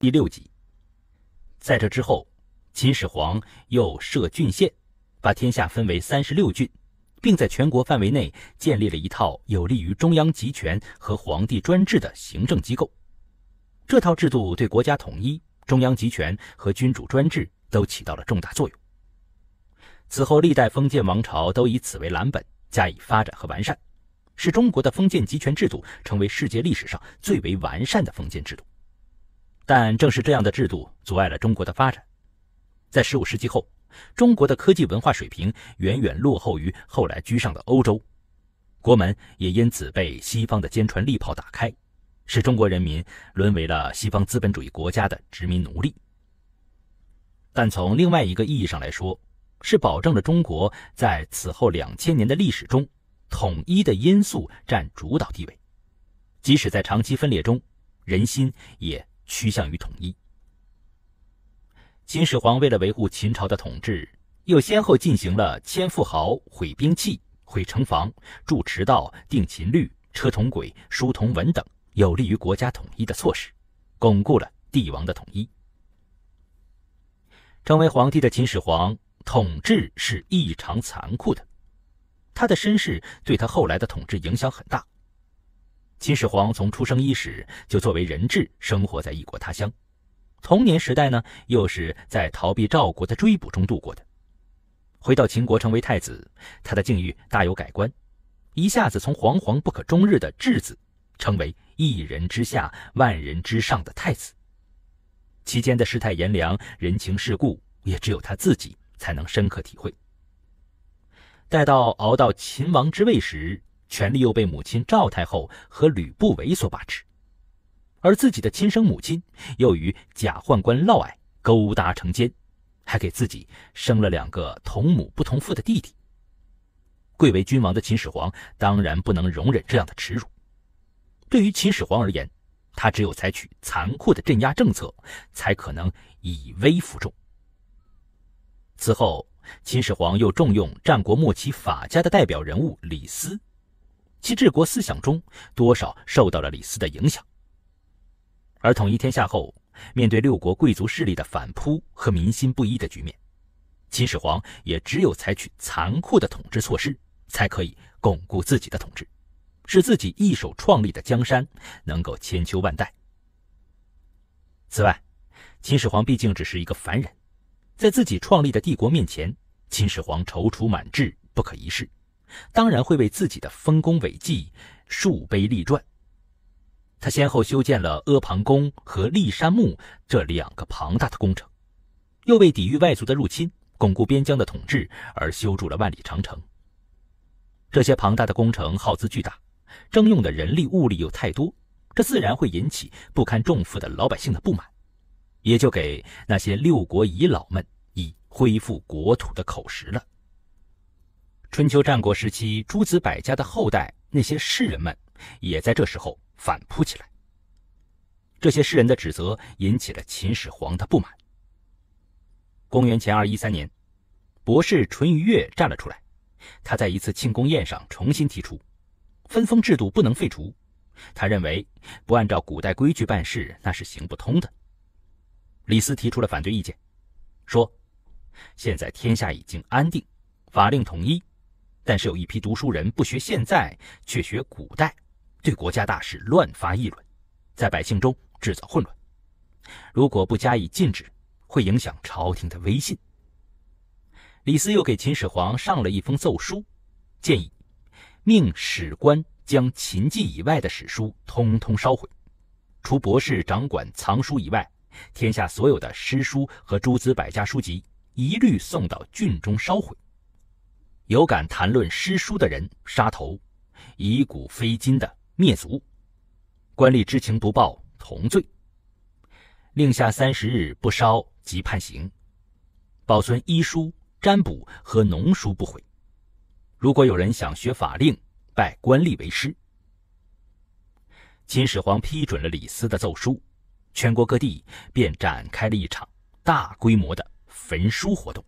第六集，在这之后，秦始皇又设郡县，把天下分为三十六郡，并在全国范围内建立了一套有利于中央集权和皇帝专制的行政机构。这套制度对国家统一、中央集权和君主专制都起到了重大作用。此后，历代封建王朝都以此为蓝本加以发展和完善，使中国的封建集权制度成为世界历史上最为完善的封建制度。但正是这样的制度阻碍了中国的发展，在15世纪后，中国的科技文化水平远远落后于后来居上的欧洲，国门也因此被西方的坚船利炮打开，使中国人民沦为了西方资本主义国家的殖民奴隶。但从另外一个意义上来说，是保证了中国在此后两千年的历史中统一的因素占主导地位，即使在长期分裂中，人心也。趋向于统一。秦始皇为了维护秦朝的统治，又先后进行了迁富豪、毁兵器、毁城防、筑驰道、定秦律、车同轨、书同文等有利于国家统一的措施，巩固了帝王的统一。成为皇帝的秦始皇统治是异常残酷的，他的身世对他后来的统治影响很大。秦始皇从出生伊始就作为人质生活在异国他乡，童年时代呢，又是在逃避赵国的追捕中度过的。回到秦国成为太子，他的境遇大有改观，一下子从惶惶不可终日的质子，成为一人之下、万人之上的太子。期间的世态炎凉、人情世故，也只有他自己才能深刻体会。待到熬到秦王之位时，权力又被母亲赵太后和吕不韦所把持，而自己的亲生母亲又与假宦官嫪毐勾搭成奸，还给自己生了两个同母不同父的弟弟。贵为君王的秦始皇当然不能容忍这样的耻辱。对于秦始皇而言，他只有采取残酷的镇压政策，才可能以威服众。此后，秦始皇又重用战国末期法家的代表人物李斯。其治国思想中多少受到了李斯的影响，而统一天下后，面对六国贵族势力的反扑和民心不一的局面，秦始皇也只有采取残酷的统治措施，才可以巩固自己的统治，使自己一手创立的江山能够千秋万代。此外，秦始皇毕竟只是一个凡人，在自己创立的帝国面前，秦始皇踌躇满志，不可一世。当然会为自己的丰功伟绩树碑立传。他先后修建了阿房宫和骊山墓这两个庞大的工程，又为抵御外族的入侵、巩固边疆的统治而修筑了万里长城。这些庞大的工程耗资巨大，征用的人力物力又太多，这自然会引起不堪重负的老百姓的不满，也就给那些六国遗老们以恢复国土的口实了。春秋战国时期，诸子百家的后代那些士人们，也在这时候反扑起来。这些士人的指责引起了秦始皇的不满。公元前二一三年，博士淳于越站了出来，他在一次庆功宴上重新提出，分封制度不能废除。他认为，不按照古代规矩办事，那是行不通的。李斯提出了反对意见，说：“现在天下已经安定，法令统一。”但是有一批读书人不学现在，却学古代，对国家大事乱发议论，在百姓中制造混乱。如果不加以禁止，会影响朝廷的威信。李斯又给秦始皇上了一封奏书，建议命史官将秦记以外的史书通通烧毁，除博士掌管藏书以外，天下所有的诗书和诸子百家书籍一律送到郡中烧毁。有敢谈论诗书的人，杀头；以古非今的，灭族；官吏知情不报，同罪。令下三十日不烧，即判刑。保存医书、占卜和农书不毁。如果有人想学法令，拜官吏为师。秦始皇批准了李斯的奏书，全国各地便展开了一场大规模的焚书活动。